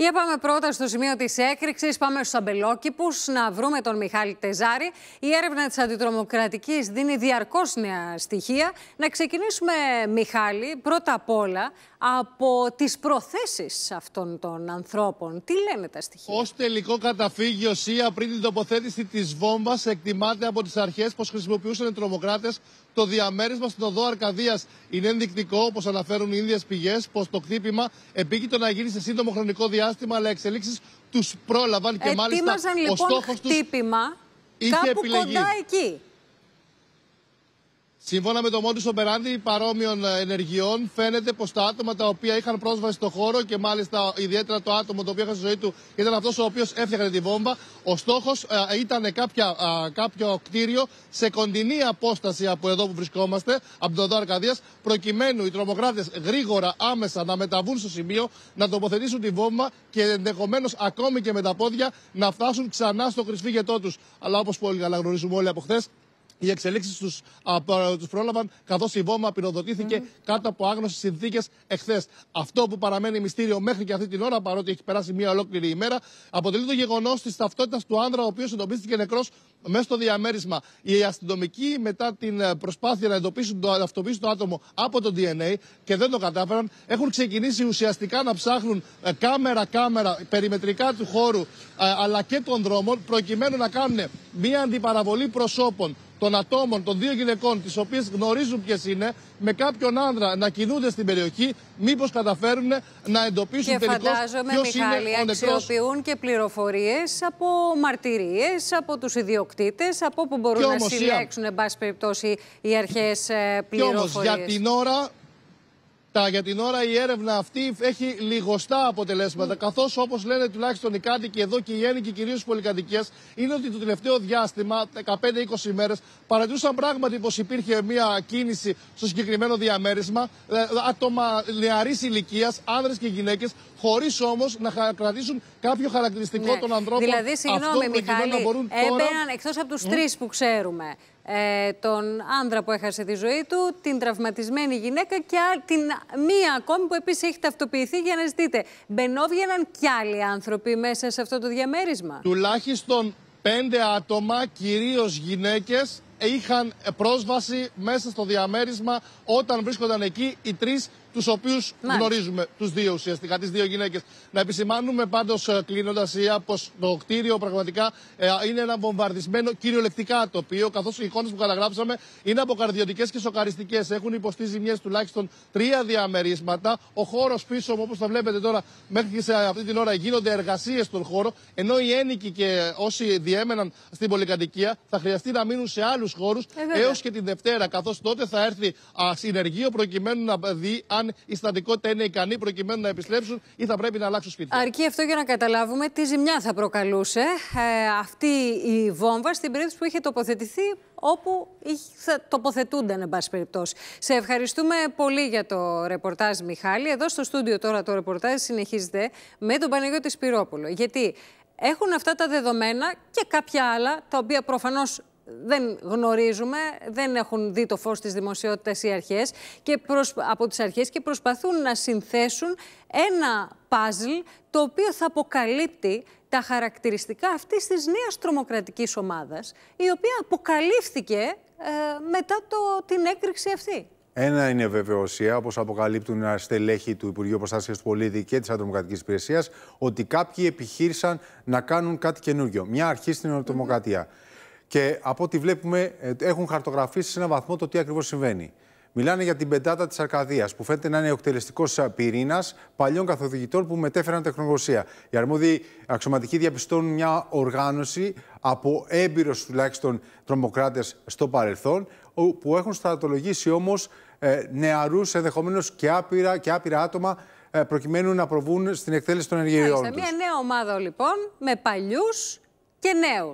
Για πρώτα στο σημείο της έκρηξης. Πάμε στους αμπελόκηπους να βρούμε τον Μιχάλη Τεζάρη. Η έρευνα της αντιτρομοκρατικής δίνει διαρκώς νέα στοιχεία. Να ξεκινήσουμε, Μιχάλη, πρώτα απ' όλα από τις προθέσεις αυτών των ανθρώπων. Τι λένε τα στοιχεία. Ως τελικό καταφύγιο ΣΥΑ πριν την τοποθέτηση της βόμβας εκτιμάται από τις αρχές πως χρησιμοποιούσαν οι τρομοκράτες το διαμέρισμα στην οδό Αρκαδίας. Είναι ενδεικτικό, όπως αναφέρουν οι ίδιες πηγές, πως το χτύπημα επίκειτο να γίνει σε σύντομο χρονικό διάστημα, αλλά εξελίξεις τους πρόλαβαν και μάλιστα ο λοιπόν στόχος χτύπημα τους κάπου κοντά εκεί. Σύμφωνα με το μόντου Σομπεράντη παρόμοιων ε, ενεργειών, φαίνεται πως τα άτομα τα οποία είχαν πρόσβαση στο χώρο και μάλιστα ιδιαίτερα το άτομο το οποίο είχα στη ζωή του ήταν αυτός ο οποίος έφτιαχνε τη βόμβα. Ο στόχος ε, ήταν κάποια, κάποιο κτίριο σε κοντινή απόσταση από εδώ που βρισκόμαστε, από το Δόδο Αρκαδίας, προκειμένου οι τρομοκράτες γρήγορα, άμεσα να μεταβούν στο σημείο, να τοποθετήσουν τη βόμβα και ενδεχομένως ακόμη και με τα πόδια να φτάσουν ξανά στο κρυσφύγετό τους. Αλλά όπως πολύ καλά όλοι από χθες, οι εξελίξεις τους τους πρόλαβαν, καθώς η βόμβα πυροδοτήθηκε mm. κάτω από άγνωστες συνθήκες εχθές. Αυτό που παραμένει μυστήριο μέχρι και αυτή την ώρα, παρότι έχει περάσει μία ολόκληρη ημέρα, αποτελεί το γεγονός της ταυτότητας του άνδρα, ο οποίος εντοπίστηκε νεκρός μέσα στο διαμέρισμα. Οι αστυνομικοί, μετά την ε, προσπάθεια να εντοπίσουν το, το άτομο από το DNA και δεν το κατάφεραν, έχουν ξεκινήσει ουσιαστικά να ψάχνουν κάμερα-κάμερα περιμετρικά του χώρου ε, αλλά και των δρόμων, προκειμένου να κάνουν μία αντιπαραβολή προσώπων των ατόμων, των δύο γυναικών, τις οποίες γνωρίζουν ποιες είναι, με κάποιον άνδρα να κινούνται στην περιοχή, μήπως καταφέρουν να εντοπίσουν τελικώ ποιος είναι ο Μιχάλη, Αξιοποιούν και πληροφορίες από μαρτυρίες, από τους ιδιοκτήτες, από όπου μπορούν να συλλέξουν, εν πάση περιπτώσει, οι αρχές πληροφορίε. Όμως για την ώρα για την ώρα η έρευνα αυτή έχει λιγοστά αποτελέσματα. Mm. Καθώς όπως λένε τουλάχιστον οι κάτοικοι εδώ και οι Έλληνοι, κυρίως οι πολυκατοικίες, είναι ότι το τελευταίο διάστημα, 15-20 ημέρε, παρατηρούσαν πράγματι πως υπήρχε μια κίνηση στο συγκεκριμένο διαμέρισμα. Ε, άτομα νεαρής ηλικίας, άνδρες και γυναίκες, χωρίς όμως να κρατήσουν κάποιο χαρακτηριστικό ναι. των ανθρώπων. Δηλαδή, συγγνώμη, Μιχάλη, έμπαιναν τώρα... εκτός από τους mm. τρεις που ξέρουμε ε, τον άνδρα που έχασε τη ζωή του, την τραυματισμένη γυναίκα και την μία ακόμη που επίσης έχει ταυτοποιηθεί για να ζητείτε. Μπενόβγαιναν κι άλλοι άνθρωποι μέσα σε αυτό το διαμέρισμα. Τουλάχιστον πέντε άτομα, κυρίως γυναίκες, είχαν πρόσβαση μέσα στο διαμέρισμα όταν βρίσκονταν εκεί οι τρεις τους οποίους γνωρίζουμε τους δύο ουσιαστικά, τις δύο γυναίκες. Να επισημάνουμε πάντως ε, κλείνοντας πω το κτίριο πραγματικά ε, είναι ένα βομβαρδισμένο κυριολεκτικά τοπίο, καθώς οι εικόνες που καταγράψαμε είναι αποκαρδιωτικέ και σοκαριστικές. Έχουν υποστεί ζημιές τουλάχιστον τρία διαμερίσματα. Ο χώρος πίσω μου, όπως θα βλέπετε τώρα, μέχρι και σε αυτή την ώρα γίνονται εργασίες στον χώρο, ενώ οι ένικοι και όσοι διέμεναν στην πολυκατοικία θα χρειαστεί να μείνουν σε άλλους χώρους ε, έως και την Δευτέρα, καθώς τότε θα έρθει α, συνεργείο προκειμένου να δει αν η στατικότητα είναι ικανή προκειμένου να επιστρέψουν ή θα πρέπει να αλλάξουν σπίτι. Αρκεί αυτό για να καταλάβουμε τι ζημιά θα προκαλούσε ε, αυτή η βόμβα στην περίπτωση που είχε τοποθετηθεί όπου θα τοποθετούνταν, εν πάση περιπτώσει. Σε ευχαριστούμε πολύ για το ρεπορτάζ, Μιχάλη. Εδώ στο στούντιο τώρα το ρεπορτάζ συνεχίζεται με τον Πανεγιώτη Σπυρόπουλο. Γιατί έχουν αυτά τα δεδομένα και κάποια άλλα, τα οποία προφανώς δεν γνωρίζουμε, δεν έχουν δει το φως της δημοσιότητας οι αρχές και από τις αρχές και προσπαθούν να συνθέσουν ένα παζλ το οποίο θα αποκαλύπτει τα χαρακτηριστικά αυτής της νέας τρομοκρατικής ομάδας η οποία αποκαλύφθηκε ε, μετά το, την έκρηξη αυτή. Ένα είναι βεβαιωσία, όπως αποκαλύπτουν στελέχη του Υπουργείου Προστασίας του Πολίτη και της Αντρομοκρατική Υπηρεσίας, ότι κάποιοι επιχείρησαν να κάνουν κάτι καινούργιο. Μια αρχή στην οτομοκρατία. Και από ό,τι βλέπουμε, ε, έχουν χαρτογραφήσει σε έναν βαθμό το τι ακριβώς συμβαίνει. Μιλάνε για την πεντάτα της Αρκαδίας, που φαίνεται να είναι ο εκτελεστικό πυρήνας παλιών καθοδηγητών που μετέφεραν τεχνογνωσία. Οι αρμόδιοι αξιωματικοί διαπιστώνουν μια οργάνωση από έμπειρο τουλάχιστον τρομοκράτες στο παρελθόν, που έχουν στρατολογήσει όμως ε, νεαρούς, ενδεχομένως και άπειρα, και άπειρα άτομα ε, προκειμένου να προβούν στην εκτέλεση των ενεργειών. Μια νέα ομάδα λοιπόν με παλιούς και νέους.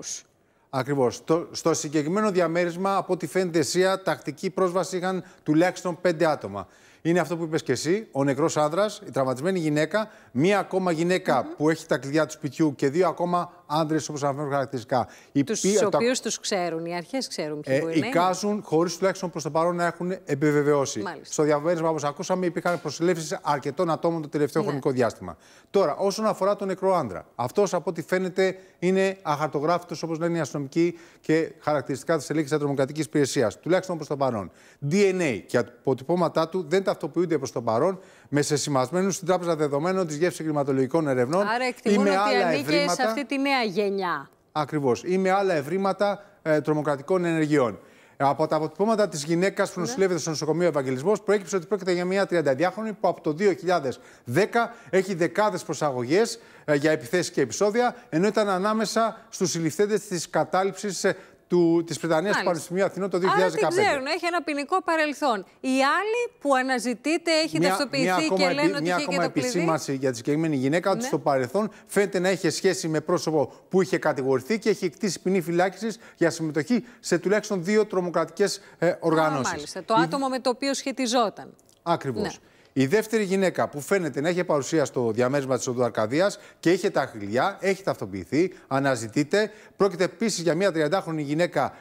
Ακριβώ. Στο, στο συγκεκριμένο διαμέρισμα, από ό,τι φαίνεται, εσύ, τακτική πρόσβαση είχαν τουλάχιστον πέντε άτομα είναι αυτό που είπες και εσύ, ο νεκρός άντρα, η τραυματισμένη γυναίκα, μία ακόμα γυναίκα mm -hmm. που έχει τα κλειδιά του σπιτιού και δύο ακόμα άντρε, όπως αναφέρουν χαρακτηριστικά. Τους πι... οποίου τα... τους ξέρουν, οι αρχές ξέρουν ποιοι ε, είναι. Εικάζουν χωρίς τουλάχιστον προς το παρόν να έχουν επιβεβαιώσει. Μάλιστα. Στο διαβέρισμα, όπως ακούσαμε, υπήρχαν προσελεύσει αρκετών ατόμων το τελευταίο ναι. χρονικό διάστημα. Τώρα, όσον αφορά τον νεκρό άντρα, αυτός από ό,τι φαίνεται είναι αχαρτογράφητος, όπως λένε οι αστυνομικοί και χαρακτηριστικά της ελέγχης ατρομοκρατική υπηρεσίας, τουλάχιστον προς το παρόν. DNA και αποτυπώματά του δεν τα ταυτοποιούνται προς τον παρόν με σεσημασμένους στην Τράπεζα Δεδομένων της Γεύσης Κλιματολογικών Ερευνών. Άρα, εκτιμούν ότι ανήκει σε αυτή τη νέα γενιά. Ακριβώς. Ή με άλλα ευρήματα ε, τρομοκρατικών ενεργειών. Από τα αποτυπώματα της γυναίκας που ναι. νοσηλεύεται στο νοσοκομείο Ευαγγελισμός, προέκυψε ότι πρόκειται για μια 32χρονη που από το 2010 έχει δεκάδες προσαγωγές ε, για επιθέσεις και επεισόδια, ενώ ήταν ανάμεσα στους συλληφθέντες της κατάληψης ε, του, της Βρετανίας του Πανεπιστημίου Αθηνών το 2015. Άρα δεν ξέρουν, έχει ένα ποινικό παρελθόν. Η άλλη που αναζητείτε, έχει μια, και λένε ότι είχε και το ακόμα επισήμαση για τη συγκεκριμένη γυναίκα ναι. ότι στο παρελθόν φαίνεται να είχε σχέση με πρόσωπο που είχε κατηγορηθεί και έχει εκτίσει ποινή φυλάκισης για συμμετοχή σε τουλάχιστον δύο τρομοκρατικές ε, οργανώσεις. Μάλιστα. Το άτομο με το οποίο σχετιζόταν. Ακριβώς. Ναι. Η δεύτερη γυναίκα που φαίνεται να έχει παρουσία στο διαμέρισμα της Οδού Αρκαδίας και είχε τα χλιά, έχει ταυτοποιηθεί, αναζητείται. Πρόκειται επίσης για μια 30χρονη γυναίκα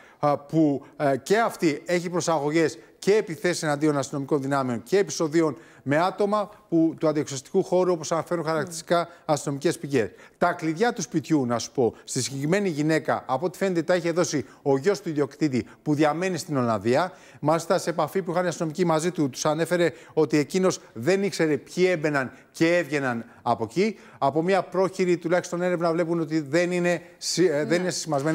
που ε, και αυτή έχει προσαγωγές και επιθέσεις εναντίον αστυνομικών δυνάμεων και επεισοδίων με άτομα που, του αντιεξοστικού χώρου, όπως αναφέρουν χαρακτηριστικά αστυνομικές πηγές. Τα κλειδιά του σπιτιού, να σου πω, στη συγκεκριμένη γυναίκα, από ό,τι φαίνεται, τα είχε δώσει ο γιος του ιδιοκτήτη που διαμένει στην Ολλανδία. Μάλιστα, σε επαφή που είχαν οι αστυνομικοί μαζί του, τους ανέφερε ότι εκείνος δεν ήξερε ποιοι έμπαιναν και έβγαιναν από εκεί. Από μια πρόχειρη τουλάχιστον έρευνα βλέπουν ότι δεν είναι, ε, ναι.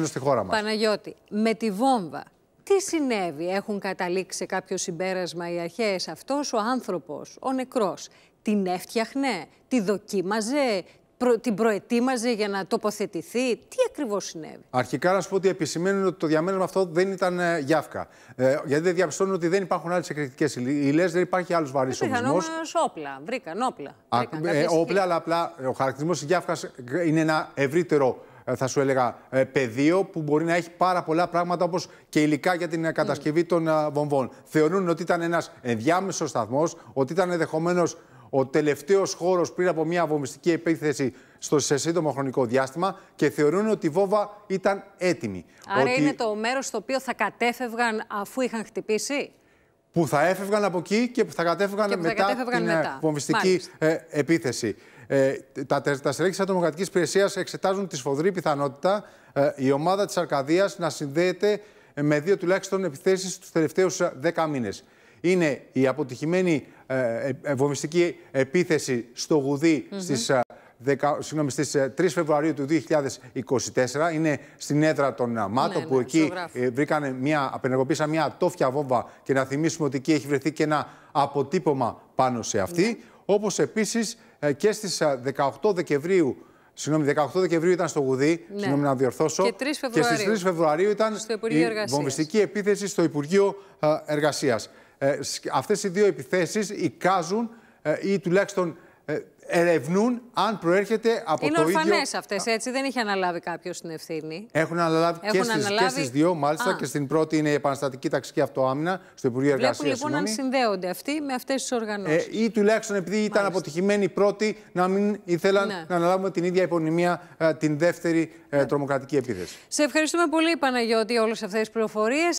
στη χώρα μας. Παναγιώτη, με τη βόμβα τι συνέβη, έχουν καταλήξει σε κάποιο συμπέρασμα οι αρχές. Αυτός ο άνθρωπος, ο νεκρός, την έφτιαχνε, τη δοκίμαζε, προ, την προετοίμαζε για να τοποθετηθεί. Τι ακριβώς συνέβη. Αρχικά να σου πω ότι επισημαίνουν ότι το διαμέρισμα αυτό δεν ήταν ε, γιάφκα. Ε, γιατί δεν διαπιστώνουν ότι δεν υπάρχουν άλλες εκρηκτικές ύλε, δεν υπάρχει άλλος βαρύς οπλισμό. Βρήκαν όμως όπλα. Βρήκαν όπλα. Α, ε, όπλα, αλλά απλά ο χαρακτηρισμός γιάφκας είναι ένα ευρύτερο ε, θα σου έλεγα, ε, πεδίο που μπορεί να έχει πάρα πολλά πράγματα όπως και υλικά για την ε, κατασκευή των βομβών. Θεωρούν ότι ήταν ένας ενδιάμεσος σταθμός, ότι ήταν ενδεχομένως ο τελευταίος χώρος πριν από μια βομβιστική επίθεση στο σε σύντομο χρονικό διάστημα και θεωρούν ότι η βόμβα ήταν έτοιμη. Άρα είναι το μέρος στο οποίο θα κατέφευγαν αφού είχαν χτυπήσει. Που θα έφευγαν από εκεί και που θα κατέφευγαν, μετά κατέφευγαν την βομβιστική επίθεση. Ε, τα, τα στελέχη της Ατομοκρατική Υπηρεσίας εξετάζουν τη σφοδρή πιθανότητα ε, η ομάδα της Αρκαδίας να συνδέεται με δύο τουλάχιστον επιθέσεις τους τελευταίους 10 ε, μήνες. Είναι η αποτυχημένη ε, βομιστική επίθεση στο Γουδί στι στις, 3 Φεβρουαρίου του 2024. Είναι στην έδρα των ΜΑΤΟ ναι, που ναι, εκεί βρήκανε μια, απενεργοποίησαν μια τόφια βόμβα και να θυμίσουμε ότι εκεί έχει βρεθεί και ένα αποτύπωμα πάνω σε αυτή. Ναι. Όπως επίσης ε, και στις 18 ε, Δεκεμβρίου Συγγνώμη, 18 Δεκεμβρίου ήταν στο Γουδί, ναι. συγγνώμη να διορθώσω. Και, 3 στις 3 Φεβρουαρίου ήταν στο η βομβιστική επίθεση στο Υπουργείο ε, Εργασίας. αυτές οι δύο επιθέσεις εικάζουν ή τουλάχιστον ερευνούν αν προέρχεται από είναι το ίδιο... Είναι ορφανές αυτές, έτσι, δεν είχε αναλάβει κάποιος την ευθύνη. Έχουν αναλάβει και, στις, δύο, μάλιστα, και στην πρώτη είναι η Επαναστατική Ταξική Αυτοάμυνα, στο Υπουργείο Εργασίας. Βλέπουν λοιπόν αν συνδέονται αυτοί με αυτές τις οργανώσεις. Ε, ή τουλάχιστον επειδή μάλιστα. ήταν αποτυχημένοι οι πρώτοι, να μην ήθελαν ναι. να αναλάβουμε την ίδια υπονομία ε, την δεύτερη ε, ναι. τρομοκρατική επίθεση. Σε ευχαριστούμε πολύ, Παναγιώτη, όλες αυτές τις